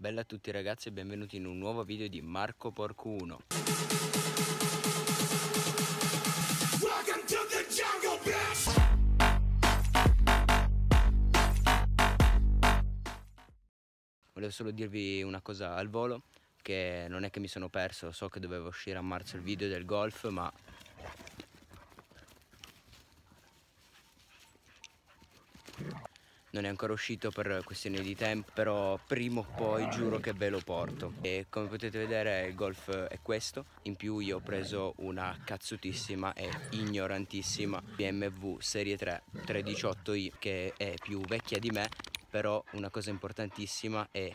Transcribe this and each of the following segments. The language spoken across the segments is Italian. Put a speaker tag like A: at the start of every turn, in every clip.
A: Bella a tutti ragazzi e benvenuti in un nuovo video di Marco Porco 1 Volevo solo dirvi una cosa al volo che non è che mi sono perso, so che dovevo uscire a marzo il video del golf, ma non è ancora uscito per questioni di tempo, però prima o poi giuro che ve lo porto. E come potete vedere il golf è questo, in più io ho preso una cazzutissima e ignorantissima BMW Serie 3 318i che è più vecchia di me, però una cosa importantissima è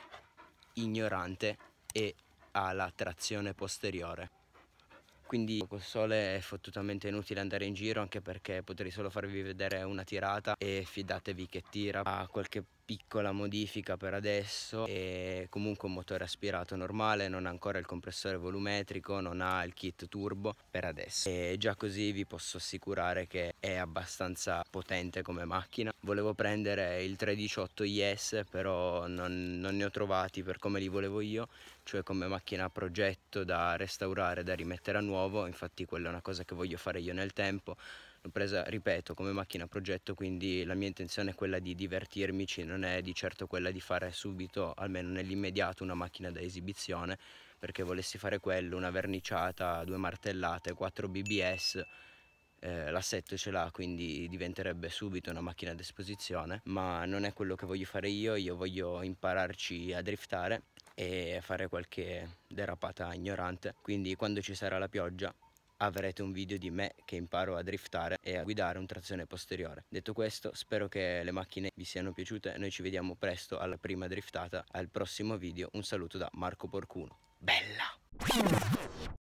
A: ignorante e ha la trazione posteriore quindi con console è fottutamente inutile andare in giro anche perché potrei solo farvi vedere una tirata e fidatevi che tira a qualche piccola modifica per adesso e comunque un motore aspirato normale non ha ancora il compressore volumetrico non ha il kit turbo per adesso e già così vi posso assicurare che è abbastanza potente come macchina volevo prendere il 318 IS però non, non ne ho trovati per come li volevo io cioè come macchina a progetto da restaurare, da rimettere a nuovo, infatti quella è una cosa che voglio fare io nel tempo, l'ho presa, ripeto, come macchina a progetto, quindi la mia intenzione è quella di divertirmici, non è di certo quella di fare subito, almeno nell'immediato, una macchina da esibizione, perché volessi fare quello, una verniciata, due martellate, 4 BBS, eh, l'assetto ce l'ha, quindi diventerebbe subito una macchina d'esposizione, ma non è quello che voglio fare io, io voglio impararci a driftare e fare qualche derapata ignorante. Quindi quando ci sarà la pioggia avrete un video di me che imparo a driftare e a guidare un trazione posteriore. Detto questo, spero che le macchine vi siano piaciute, noi ci vediamo presto alla prima driftata, al prossimo video, un saluto da Marco Porcuno. Bella!